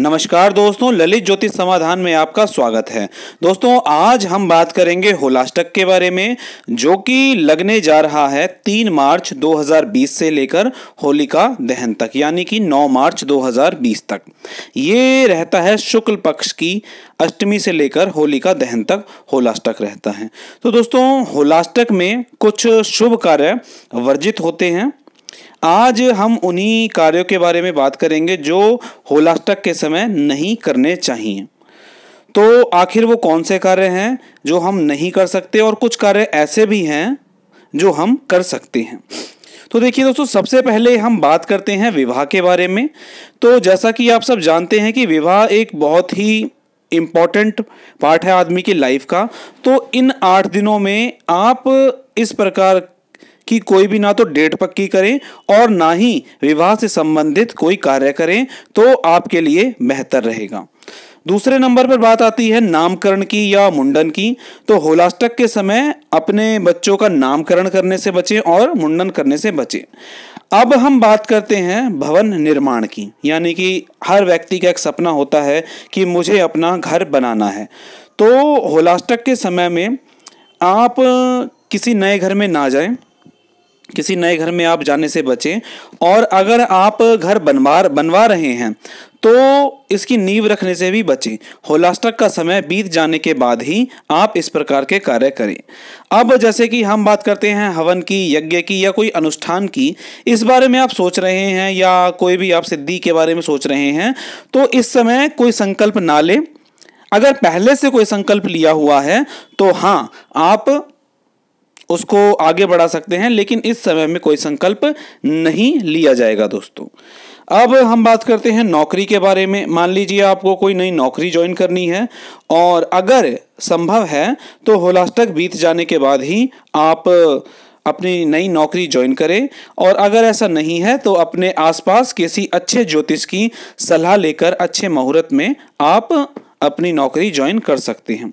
नमस्कार दोस्तों ललित ज्योतिष समाधान में आपका स्वागत है दोस्तों आज हम बात करेंगे होलास्टक के बारे में जो कि लगने जा रहा है 3 मार्च 2020 से लेकर होलिका दहन तक यानी कि 9 मार्च 2020 तक ये रहता है शुक्ल पक्ष की अष्टमी से लेकर होलिका दहन तक होलाष्टक रहता है तो दोस्तों होलाष्टक में कुछ शुभ कार्य वर्जित होते हैं आज हम उन्हीं कार्यों के बारे में बात करेंगे जो होलास्टक के समय नहीं करने चाहिए तो आखिर वो कौन से कार्य हैं जो हम नहीं कर सकते और कुछ कार्य ऐसे भी हैं जो हम कर सकते हैं तो देखिए दोस्तों सबसे पहले हम बात करते हैं विवाह के बारे में तो जैसा कि आप सब जानते हैं कि विवाह एक बहुत ही इम्पॉर्टेंट पार्ट है आदमी की लाइफ का तो इन आठ दिनों में आप इस प्रकार कि कोई भी ना तो डेट पक्की करें और ना ही विवाह से संबंधित कोई कार्य करें तो आपके लिए बेहतर रहेगा दूसरे नंबर पर बात आती है नामकरण की या मुंडन की तो होलास्टक के समय अपने बच्चों का नामकरण करने से बचें और मुंडन करने से बचें अब हम बात करते हैं भवन निर्माण की यानी कि हर व्यक्ति का एक सपना होता है कि मुझे अपना घर बनाना है तो होलास्टक के समय में आप किसी नए घर में ना जाएं किसी नए घर में आप जाने से बचें और अगर आप घर बनवा बनवा रहे हैं तो इसकी नींव रखने से भी बचें होलास्टक का समय बीत जाने के बाद ही आप इस प्रकार के कार्य करें अब जैसे कि हम बात करते हैं हवन की यज्ञ की या कोई अनुष्ठान की इस बारे में आप सोच रहे हैं या कोई भी आप सिद्धि के बारे में सोच रहे हैं तो इस समय कोई संकल्प ना लें अगर पहले से कोई संकल्प लिया हुआ है तो हाँ आप उसको आगे बढ़ा सकते हैं लेकिन इस समय में कोई संकल्प नहीं लिया जाएगा दोस्तों अब हम बात करते हैं नौकरी के बारे में मान लीजिए आपको कोई नई नौकरी ज्वाइन करनी है और अगर संभव है तो होलास्टक बीत जाने के बाद ही आप अपनी नई नौकरी ज्वाइन करें और अगर ऐसा नहीं है तो अपने आसपास किसी अच्छे ज्योतिष की सलाह लेकर अच्छे मुहूर्त में आप अपनी नौकरी ज्वाइन कर सकते हैं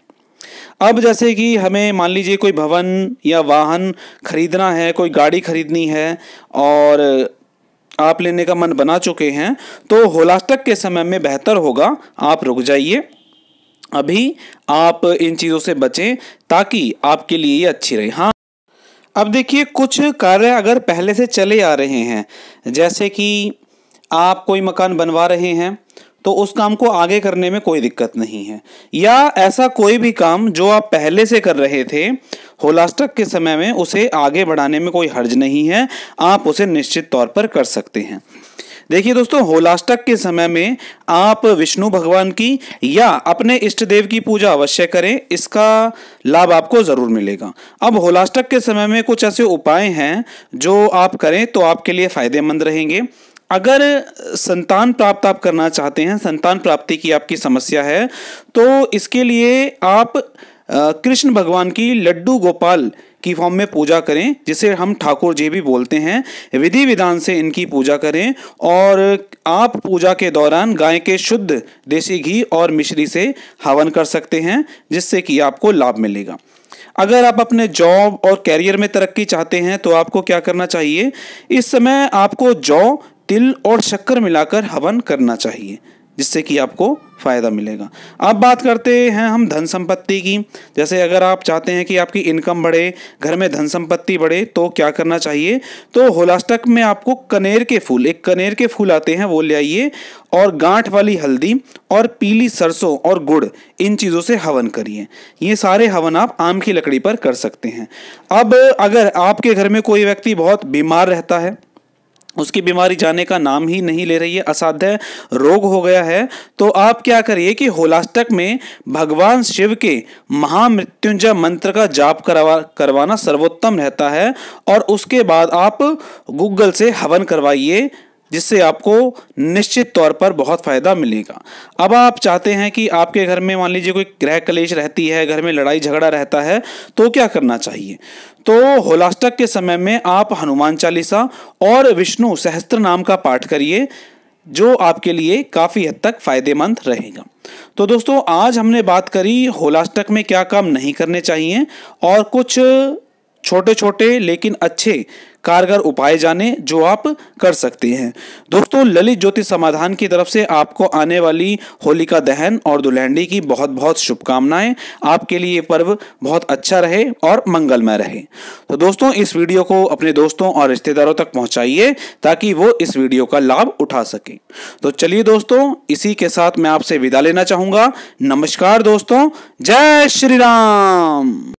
अब जैसे कि हमें मान लीजिए कोई भवन या वाहन खरीदना है कोई गाड़ी खरीदनी है और आप लेने का मन बना चुके हैं तो होलास्टक के समय में बेहतर होगा आप रुक जाइए अभी आप इन चीज़ों से बचें ताकि आपके लिए ये अच्छी रहे हाँ अब देखिए कुछ कार्य अगर पहले से चले आ रहे हैं जैसे कि आप कोई मकान बनवा रहे हैं तो उस काम को आगे करने में कोई दिक्कत नहीं है या ऐसा कोई भी काम जो आप पहले से कर रहे थे होलास्टक के समय में उसे आगे बढ़ाने में कोई हर्ज नहीं है आप उसे निश्चित तौर पर कर सकते हैं देखिए दोस्तों होलास्टक के समय में आप विष्णु भगवान की या अपने इष्ट देव की पूजा अवश्य करें इसका लाभ आपको ज़रूर मिलेगा अब होलास्टक के समय में कुछ ऐसे उपाय हैं जो आप करें तो आपके लिए फ़ायदेमंद रहेंगे अगर संतान प्राप्त आप करना चाहते हैं संतान प्राप्ति की आपकी समस्या है तो इसके लिए आप कृष्ण भगवान की लड्डू गोपाल की फॉर्म में पूजा करें जिसे हम ठाकुर जी भी बोलते हैं विधि विधान से इनकी पूजा करें और आप पूजा के दौरान गाय के शुद्ध देसी घी और मिश्री से हवन कर सकते हैं जिससे कि आपको लाभ मिलेगा अगर आप अपने जॉब और कैरियर में तरक्की चाहते हैं तो आपको क्या करना चाहिए इस समय आपको जॉब तिल और शक्कर मिलाकर हवन करना चाहिए जिससे कि आपको फ़ायदा मिलेगा अब बात करते हैं हम धन संपत्ति की जैसे अगर आप चाहते हैं कि आपकी इनकम बढ़े घर में धन संपत्ति बढ़े तो क्या करना चाहिए तो होलास्टक में आपको कनेर के फूल एक कनेर के फूल आते हैं वो ले आइए और गांठ वाली हल्दी और पीली सरसों और गुड़ इन चीज़ों से हवन करिए ये सारे हवन आप आम की लकड़ी पर कर सकते हैं अब अगर आपके घर में कोई व्यक्ति बहुत बीमार रहता है उसकी बीमारी जाने का नाम ही नहीं ले रही है असाध्य रोग हो गया है तो आप क्या करिए कि होलास्टक में भगवान शिव के महामृत्युंजय मंत्र का जाप करवा करवाना सर्वोत्तम रहता है और उसके बाद आप गूगल से हवन करवाइए जिससे आपको निश्चित तौर पर बहुत फ़ायदा मिलेगा अब आप चाहते हैं कि आपके घर में मान लीजिए कोई ग्रह कलेश रहती है घर में लड़ाई झगड़ा रहता है तो क्या करना चाहिए तो होलास्टक के समय में आप हनुमान चालीसा और विष्णु सहस्त्र नाम का पाठ करिए जो आपके लिए काफ़ी हद तक फ़ायदेमंद रहेगा तो दोस्तों आज हमने बात करी होलास्टक में क्या काम नहीं करने चाहिए और कुछ छोटे छोटे लेकिन अच्छे कारगर उपाय जाने जो आप कर सकते हैं दोस्तों ललित ज्योतिष समाधान की तरफ से आपको आने वाली होलिका दहन और दुल्हडी की बहुत बहुत शुभकामनाएं आपके लिए पर्व बहुत अच्छा रहे और मंगलमय रहे तो दोस्तों इस वीडियो को अपने दोस्तों और रिश्तेदारों तक पहुंचाइए ताकि वो इस वीडियो का लाभ उठा सके तो चलिए दोस्तों इसी के साथ मैं आपसे विदा लेना चाहूंगा नमस्कार दोस्तों जय श्री राम